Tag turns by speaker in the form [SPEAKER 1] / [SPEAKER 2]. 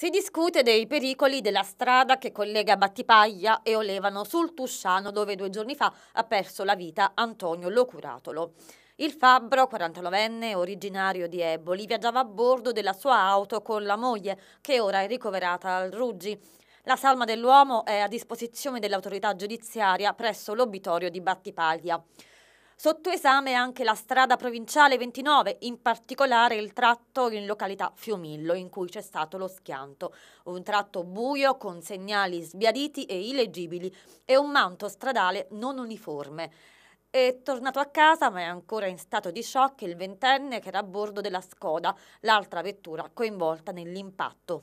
[SPEAKER 1] Si discute dei pericoli della strada che collega Battipaglia e Olevano sul Tusciano dove due giorni fa ha perso la vita Antonio Locuratolo. Il fabbro, 49enne, originario di Eboli, viaggiava a bordo della sua auto con la moglie che ora è ricoverata al Ruggi. La salma dell'uomo è a disposizione dell'autorità giudiziaria presso l'obitorio di Battipaglia. Sotto esame anche la strada provinciale 29, in particolare il tratto in località Fiumillo in cui c'è stato lo schianto. Un tratto buio con segnali sbiaditi e illeggibili e un manto stradale non uniforme. È tornato a casa ma è ancora in stato di shock il ventenne che era a bordo della Skoda, l'altra vettura coinvolta nell'impatto.